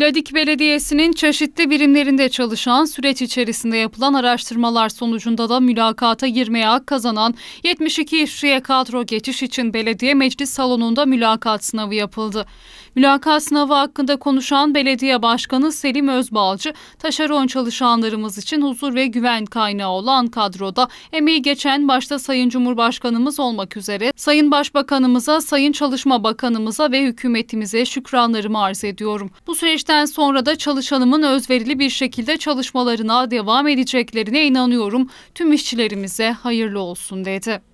Ladik Belediyesi'nin çeşitli birimlerinde çalışan süreç içerisinde yapılan araştırmalar sonucunda da mülakata girmeye hak kazanan 72 işçiye kadro geçiş için belediye meclis salonunda mülakat sınavı yapıldı. Mülakat sınavı hakkında konuşan belediye başkanı Selim Özbalcı, taşeron çalışanlarımız için huzur ve güven kaynağı olan kadroda emeği geçen başta Sayın Cumhurbaşkanımız olmak üzere Sayın Başbakanımıza, Sayın Çalışma Bakanımıza ve hükümetimize şükranlarımı arz ediyorum. Bu süreçte süreçten sonra da çalışanımın özverili bir şekilde çalışmalarına devam edeceklerine inanıyorum. Tüm işçilerimize hayırlı olsun dedi.